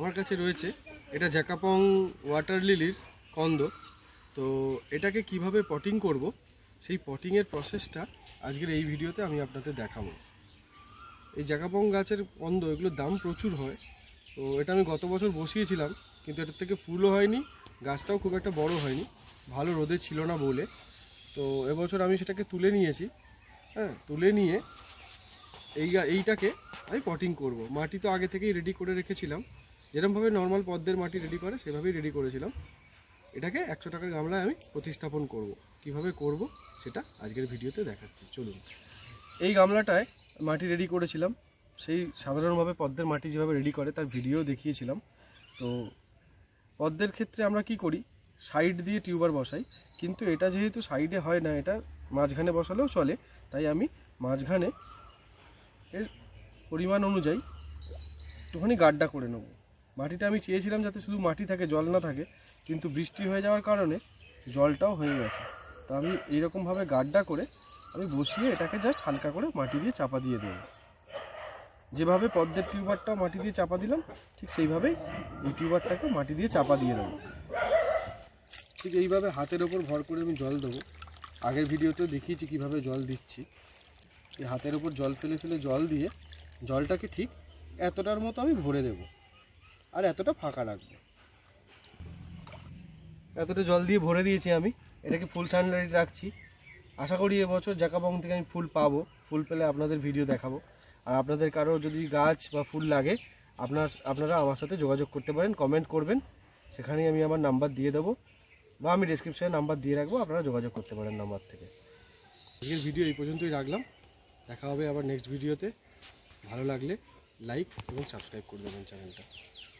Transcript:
আমার কাছে রয়েছে এটা জ্যাকাপং ওয়াটার লিলির কন্দ তো এটাকে কিভাবে পটিং করব সেই পটিংয়ের প্রসেসটা আজকের এই ভিডিওতে আমি আপনাদের দেখাবো এই জ্যাকাপং গাছের কন্দ এগুলোর দাম প্রচুর হয় তো এটা আমি গত বছর বসিয়েছিলাম কিন্তু এটার থেকে ফুলও হয়নি গাছটাও খুব একটা বড় হয়নি ভালো রোদে ছিল না বলে তো এবছর আমি সেটাকে তুলে নিয়েছি হ্যাঁ তুলে নিয়ে এই এইটাকে আমি পটিং করব মাটি তো আগে থেকেই রেডি করে রেখেছিলাম যেরকমভাবে নর্মাল পদ্মের মাটি রেডি করে সেভাবেই রেডি করেছিলাম এটাকে একশো টাকার গামলায় আমি প্রতিস্থাপন করব। কিভাবে করব সেটা আজকের ভিডিওতে দেখাচ্ছি চলুন এই গামলাটায় মাটি রেডি করেছিলাম সেই সাধারণভাবে পদ্মের মাটি যেভাবে রেডি করে তার ভিডিও দেখিয়েছিলাম তো পদ্মের ক্ষেত্রে আমরা কি করি সাইড দিয়ে টিউবার বসাই কিন্তু এটা যেহেতু সাইডে হয় না এটা মাঝখানে বসালেও চলে তাই আমি মাঝখানে এর পরিমাণ অনুযায়ী একটুখানি গাড্ডা করে নেবো মাটিটা আমি চেয়েছিলাম যাতে শুধু মাটি থাকে জল না থাকে কিন্তু বৃষ্টি হয়ে যাওয়ার কারণে জলটাও হয়ে গেছে তো আমি এইরকমভাবে গাড্ডা করে আমি বসিয়ে এটাকে জাস্ট হালকা করে মাটি দিয়ে চাপা দিয়ে দেব যেভাবে পদ্মের টিউবারটাও মাটি দিয়ে চাপা দিলাম ঠিক সেইভাবেই এই টিউবারটাকে মাটি দিয়ে চাপা দিয়ে দেবো ঠিক এইভাবে হাতের ওপর ভর করে আমি জল দেবো আগের ভিডিওতেও দেখিয়েছি কিভাবে জল দিচ্ছি এই হাতের ওপর জল ফেলে ফেলে জল দিয়ে জলটাকে ঠিক এতটার মতো আমি ভরে দেবো আর এতটা ফাঁকা রাখবো এতটা জল দিয়ে ভরে দিয়েছি আমি এটাকে ফুল সানলাইট রাখছি আশা করি এবছর জাকাবং থেকে আমি ফুল পাবো ফুল পেলে আপনাদের ভিডিও দেখাবো আর আপনাদের কারো যদি গাছ বা ফুল লাগে আপনার আপনারা আমার সাথে যোগাযোগ করতে পারেন কমেন্ট করবেন সেখানেই আমি আমার নাম্বার দিয়ে দেবো বা আমি ডিসক্রিপশানে নাম্বার দিয়ে রাখবো আপনারা যোগাযোগ করতে পারেন নাম্বার থেকে আজকের ভিডিও এই পর্যন্তই রাখলাম দেখা হবে আবার নেক্সট ভিডিওতে ভালো লাগলে লাইক এবং সাবস্ক্রাইব করে দেবেন চ্যানেলটা